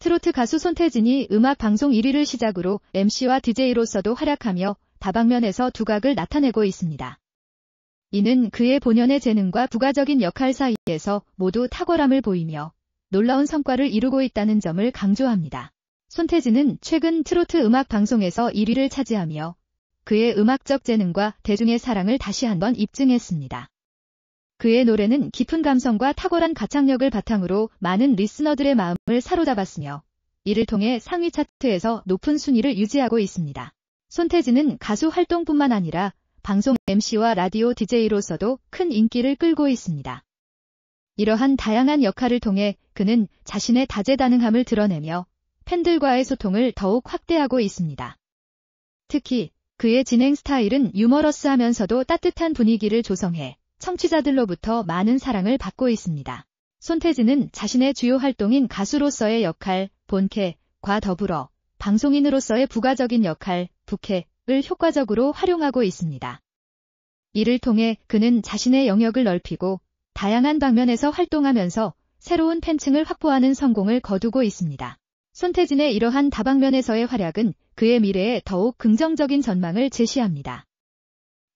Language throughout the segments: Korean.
트로트 가수 손태진이 음악 방송 1위를 시작으로 MC와 DJ로서도 활약하며 다방면에서 두각을 나타내고 있습니다. 이는 그의 본연의 재능과 부가적인 역할 사이에서 모두 탁월함을 보이며 놀라운 성과를 이루고 있다는 점을 강조합니다. 손태진은 최근 트로트 음악 방송에서 1위를 차지하며 그의 음악적 재능과 대중의 사랑을 다시 한번 입증했습니다. 그의 노래는 깊은 감성과 탁월한 가창력을 바탕으로 많은 리스너들의 마음을 사로잡았으며 이를 통해 상위 차트에서 높은 순위를 유지하고 있습니다. 손태진은 가수 활동뿐만 아니라 방송 MC와 라디오 DJ로서도 큰 인기를 끌고 있습니다. 이러한 다양한 역할을 통해 그는 자신의 다재다능함을 드러내며 팬들과의 소통을 더욱 확대하고 있습니다. 특히 그의 진행 스타일은 유머러스하면서도 따뜻한 분위기를 조성해 청취자들로부터 많은 사랑을 받고 있습니다. 손태진은 자신의 주요 활동인 가수로서의 역할, 본캐과 더불어 방송인으로서의 부가적인 역할, 부캐를 효과적으로 활용하고 있습니다. 이를 통해 그는 자신의 영역을 넓히고 다양한 방면에서 활동하면서 새로운 팬층을 확보하는 성공을 거두고 있습니다. 손태진의 이러한 다방면에서의 활약은 그의 미래에 더욱 긍정적인 전망을 제시합니다.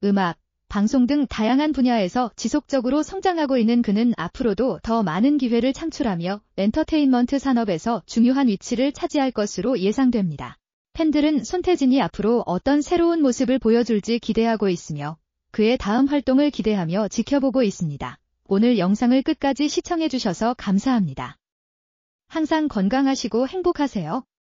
음악, 방송 등 다양한 분야에서 지속적으로 성장하고 있는 그는 앞으로도 더 많은 기회를 창출하며 엔터테인먼트 산업에서 중요한 위치를 차지할 것으로 예상됩니다. 팬들은 손태진이 앞으로 어떤 새로운 모습을 보여줄지 기대하고 있으며 그의 다음 활동을 기대하며 지켜보고 있습니다. 오늘 영상을 끝까지 시청해주셔서 감사합니다. 항상 건강하시고 행복하세요.